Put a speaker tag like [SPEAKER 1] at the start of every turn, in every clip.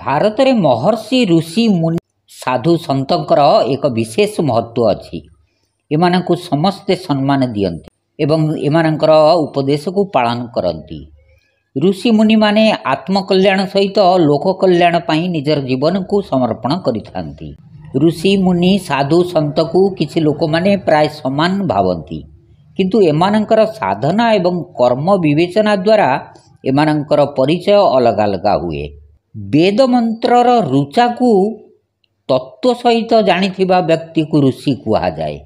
[SPEAKER 1] ଭାରତରେ ମହର୍ଷି ଋଷି ମୁନି ସାଧୁ ସନ୍ଥଙ୍କର ଏକ ବିଶେଷ ମହତ୍ତ୍ୱ ଅଛି ଏମାନଙ୍କୁ ସମସ୍ତେ ସମ୍ମାନ ଦିଅନ୍ତି ଏବଂ ଏମାନଙ୍କର ଉପଦେଶକୁ ପାଳନ କରନ୍ତି ଋଷି ମୁନିମାନେ ଆତ୍ମକଲ୍ୟାଣ ସହିତ ଲୋକକଲ୍ୟାଣ ପାଇଁ ନିଜର ଜୀବନକୁ ସମର୍ପଣ କରିଥାନ୍ତି ଋଷି ମୁନି ସାଧୁ ସନ୍ଥକୁ କିଛି ଲୋକମାନେ ପ୍ରାୟ ସମାନ ଭାବନ୍ତି କିନ୍ତୁ ଏମାନଙ୍କର ସାଧନା ଏବଂ କର୍ମ ବିବେଚନା ଦ୍ୱାରା ଏମାନଙ୍କର ପରିଚୟ ଅଲଗା ଅଲଗା ହୁଏ ବେଦମନ୍ତ୍ରର ରୁଚାକୁ ତତ୍ତ୍ୱ ସହିତ ଜାଣିଥିବା ବ୍ୟକ୍ତିକୁ ଋଷି କୁହାଯାଏ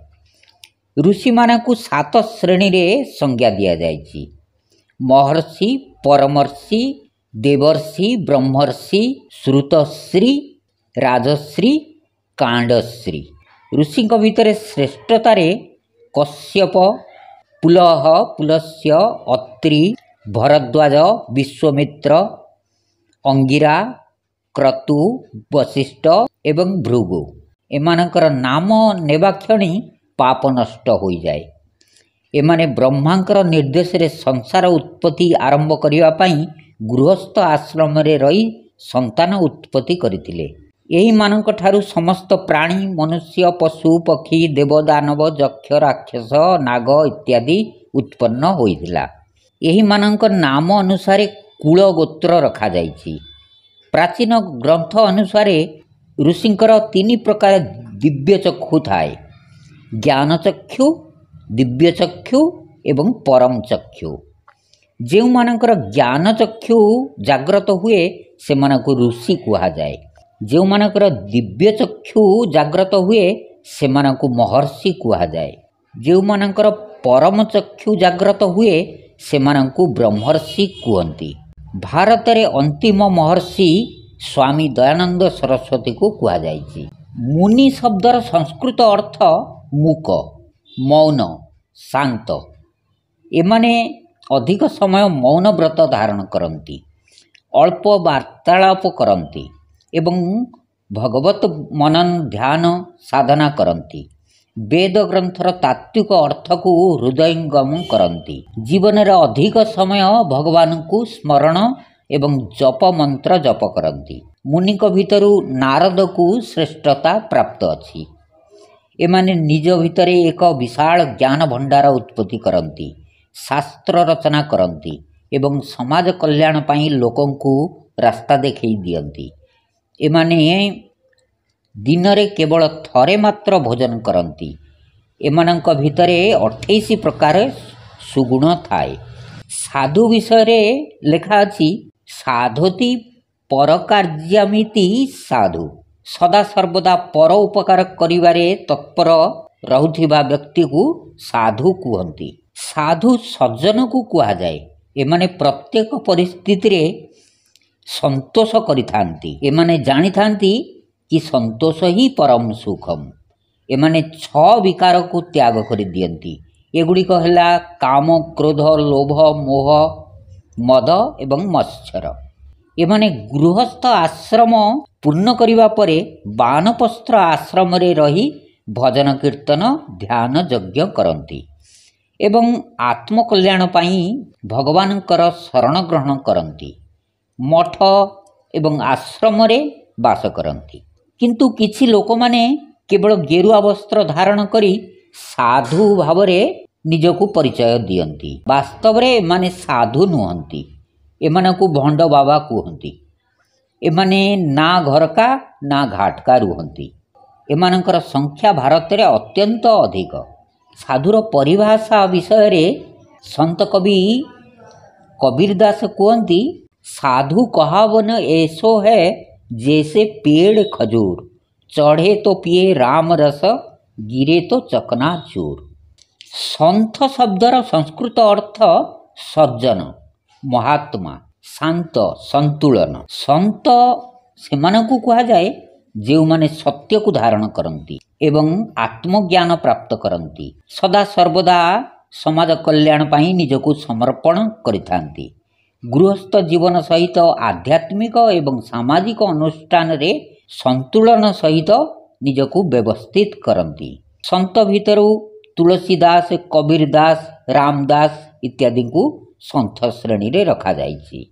[SPEAKER 1] ଋଷିମାନଙ୍କୁ ସାତ ଶ୍ରେଣୀରେ ସଂଜ୍ଞା ଦିଆଯାଇଛି ମହର୍ଷି ପରମର୍ଷି ଦେବର୍ଷି ବ୍ରହ୍ମର୍ଷି ଶ୍ରୁତଶ୍ରୀ ରାଜଶ୍ରୀ କାଣ୍ଡଶ୍ରୀ ଋଷିଙ୍କ ଭିତରେ ଶ୍ରେଷ୍ଠତାରେ କଶ୍ୟପ ପୁଲହ ପୁଲସ୍ୟ ଅତ୍ରି ଭରଦ୍ୱାଜ ବିଶ୍ୱମିତ୍ର ଅଙ୍ଗିରା କ୍ରତୁ ବଶିଷ୍ଠ ଏବଂ ଭୃଗୁ ଏମାନଙ୍କର ନାମ ନେବା କ୍ଷଣି ପାପ ନଷ୍ଟ ହୋଇଯାଏ ଏମାନେ ବ୍ରହ୍ମାଙ୍କର ନିର୍ଦ୍ଦେଶରେ ସଂସାର ଉତ୍ପତ୍ତି ଆରମ୍ଭ କରିବା ପାଇଁ ଗୃହସ୍ଥ ଆଶ୍ରମରେ ରହି ସନ୍ତାନ ଉତ୍ପତ୍ତି କରିଥିଲେ ଏହିମାନଙ୍କ ଠାରୁ ସମସ୍ତ ପ୍ରାଣୀ ମନୁଷ୍ୟ ପଶୁ ପକ୍ଷୀ ଦେବ ଦାନବ ଯକ୍ଷ ରାକ୍ଷସ ନାଗ ଇତ୍ୟାଦି ଉତ୍ପନ୍ନ ହୋଇଥିଲା ଏହିମାନଙ୍କ ନାମ ଅନୁସାରେ କୁଳଗୋତ୍ର ରଖାଯାଇଛି ପ୍ରାଚୀନ ଗ୍ରନ୍ଥ ଅନୁସାରେ ଋଷିଙ୍କର ତିନି ପ୍ରକାର ଦିବ୍ୟଚକ୍ଷୁ ଥାଏ ଜ୍ଞାନଚକ୍ଷୁ ଦିବ୍ୟଚକ୍ଷୁ ଏବଂ ପରମଚକ୍ଷୁ ଯେଉଁମାନଙ୍କର ଜ୍ଞାନଚକ୍ଷୁ ଜାଗ୍ରତ ହୁଏ ସେମାନଙ୍କୁ ଋଷି କୁହାଯାଏ ଯେଉଁମାନଙ୍କର ଦିବ୍ୟଚକ୍ଷୁ ଜାଗ୍ରତ ହୁଏ ସେମାନଙ୍କୁ ମହର୍ଷି କୁହାଯାଏ ଯେଉଁମାନଙ୍କର ପରମଚକ୍ଷୁ ଜାଗ୍ରତ ହୁଏ ସେମାନଙ୍କୁ ବ୍ରହ୍ମର୍ଷି କୁହନ୍ତି ଭାରତରେ ଅନ୍ତିମ ମହର୍ଷି ସ୍ୱାମୀ ଦୟାନନ୍ଦ ସରସ୍ୱତୀକୁ କୁହାଯାଇଛି ମୁନି ଶବ୍ଦର ସଂସ୍କୃତ ଅର୍ଥ ମୁକ ମୌନ ଶାନ୍ତ ଏମାନେ ଅଧିକ ସମୟ ମୌନ ବ୍ରତ ଧାରଣ କରନ୍ତି ଅଳ୍ପ ବାର୍ତ୍ତାଳାପ କରନ୍ତି ଏବଂ ଭଗବତ ମନନ ଧ୍ୟାନ ସାଧନା କରନ୍ତି ବେଦଗ୍ରନ୍ଥର ତାତ୍ତ୍ୱିକ ଅର୍ଥକୁ ହୃଦୟଙ୍ଗମ କରନ୍ତି ଜୀବନରେ ଅଧିକ ସମୟ ଭଗବାନଙ୍କୁ ସ୍ମରଣ ଏବଂ ଜପ ମନ୍ତ୍ର ଜପ କରନ୍ତି ମୁନିଙ୍କ ଭିତରୁ ନାରଦକୁ ଶ୍ରେଷ୍ଠତା ପ୍ରାପ୍ତ ଅଛି ଏମାନେ ନିଜ ଭିତରେ ଏକ ବିଶାଳ ଜ୍ଞାନ ଭଣ୍ଡାର ଉତ୍ପତ୍ତି କରନ୍ତି ଶାସ୍ତ୍ର ରଚନା କରନ୍ତି ଏବଂ ସମାଜ କଲ୍ୟାଣ ପାଇଁ ଲୋକଙ୍କୁ ରାସ୍ତା ଦେଖାଇ ଦିଅନ୍ତି ଏମାନେ ଦିନରେ କେବଳ ଥରେ ମାତ୍ର ଭୋଜନ କରନ୍ତି ଏମାନଙ୍କ ଭିତରେ ଅଠେଇଶ ପ୍ରକାର ସୁଗୁଣ ଥାଏ ସାଧୁ ବିଷୟରେ ଲେଖା ଅଛି ସାଧୁତି ପରକାର୍ଯ୍ୟମିତି ସାଧୁ ସଦାସର୍ବଦା ପର ଉପକାର କରିବାରେ ତତ୍ପର ରହୁଥିବା ବ୍ୟକ୍ତିକୁ ସାଧୁ କୁହନ୍ତି ସାଧୁ ସଜ୍ଜନକୁ କୁହାଯାଏ ଏମାନେ ପ୍ରତ୍ୟେକ ପରିସ୍ଥିତିରେ ସନ୍ତୋଷ କରିଥାନ୍ତି ଏମାନେ ଜାଣିଥାନ୍ତି କି ସନ୍ତୋଷ ହିଁ ପରମ ସୁଖମ୍ ଏମାନେ ଛଅ ବିକାରକୁ ତ୍ୟାଗ କରିଦିଅନ୍ତି ଏଗୁଡ଼ିକ ହେଲା କାମ କ୍ରୋଧ ଲୋଭ ମୋହ ମଦ ଏବଂ ମତ୍ସର ଏମାନେ ଗୃହସ୍ଥ ଆଶ୍ରମ ପୂର୍ଣ୍ଣ କରିବା ପରେ ବାନପସ୍ତ୍ର ଆଶ୍ରମରେ ରହି ଭଜନ କୀର୍ତ୍ତନ ଧ୍ୟାନ ଯଜ୍ଞ କରନ୍ତି ଏବଂ ଆତ୍ମକଲ୍ୟାଣ ପାଇଁ ଭଗବାନଙ୍କର ଶରଣ ଗ୍ରହଣ କରନ୍ତି ମଠ ଏବଂ ଆଶ୍ରମରେ ବାସ କରନ୍ତି କିନ୍ତୁ କିଛି ଲୋକମାନେ କେବଳ ଗେରୁଆ ବସ୍ତ୍ର ଧାରଣ କରି ସାଧୁ ଭାବରେ ନିଜକୁ ପରିଚୟ ଦିଅନ୍ତି ବାସ୍ତବରେ ଏମାନେ ସାଧୁ ନୁହନ୍ତି ଏମାନଙ୍କୁ ଭଣ୍ଡ ବାବା କୁହନ୍ତି ଏମାନେ ନା ଘରକା ନା ଘାଟକା ରୁହନ୍ତି ଏମାନଙ୍କର ସଂଖ୍ୟା ଭାରତରେ ଅତ୍ୟନ୍ତ ଅଧିକ ସାଧୁର ପରିଭାଷା ବିଷୟରେ ସନ୍ତ କବି କବୀର ଦାସ କୁହନ୍ତି ସାଧୁ କହାବନ ଏସୋ ହେ जैसे पेड़ खजूर चढ़े तो पिए राम रस गिरे तो चकनाचूर ସନ୍ଥ ଶବ୍ଦର ସଂସ୍କୃତ ଅର୍ଥ ସଜ୍ଜନ ମହାତ୍ମା ଶାନ୍ତ ସନ୍ତୁଳନ ସନ୍ତ ସେମାନଙ୍କୁ କୁହାଯାଏ ଯେଉଁମାନେ ସତ୍ୟକୁ ଧାରଣ କରନ୍ତି ଏବଂ ଆତ୍ମଜ୍ଞାନ ପ୍ରାପ୍ତ କରନ୍ତି ସଦା ସର୍ବଦା ସମାଜ କଲ୍ୟାଣ ପାଇଁ ନିଜକୁ ସମର୍ପଣ କରିଥାନ୍ତି ଗୃହସ୍ଥ ଜୀବନ ସହିତ ଆଧ୍ୟାତ୍ମିକ ଏବଂ ସାମାଜିକ ଅନୁଷ୍ଠାନରେ ସନ୍ତୁଳନ ସହିତ ନିଜକୁ ବ୍ୟବସ୍ଥିତ କରନ୍ତି ସନ୍ତ ଭିତରୁ ତୁଳସୀ ଦାସ କବୀର ଦାସ ରାମ ଦାସ ଇତ୍ୟାଦିଙ୍କୁ ସନ୍ଥ ଶ୍ରେଣୀରେ ରଖାଯାଇଛି